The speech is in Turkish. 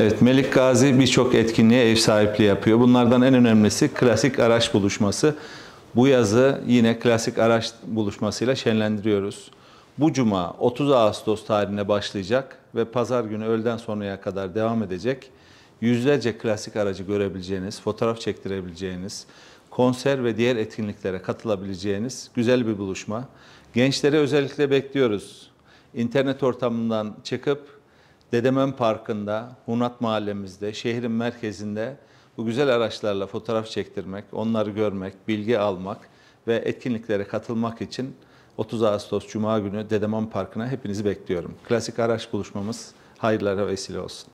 Evet, Melik Gazi birçok etkinliğe ev sahipliği yapıyor. Bunlardan en önemlisi klasik araç buluşması. Bu yazı yine klasik araç buluşmasıyla şenlendiriyoruz. Bu cuma 30 Ağustos tarihine başlayacak ve pazar günü öğleden sonraya kadar devam edecek. Yüzlerce klasik aracı görebileceğiniz, fotoğraf çektirebileceğiniz, konser ve diğer etkinliklere katılabileceğiniz güzel bir buluşma. Gençleri özellikle bekliyoruz. İnternet ortamından çıkıp Dedemön Parkı'nda, Hunat Mahallemizde, şehrin merkezinde bu güzel araçlarla fotoğraf çektirmek, onları görmek, bilgi almak ve etkinliklere katılmak için 30 Ağustos Cuma günü Dedemon Parkı'na hepinizi bekliyorum. Klasik araç buluşmamız hayırlara vesile olsun.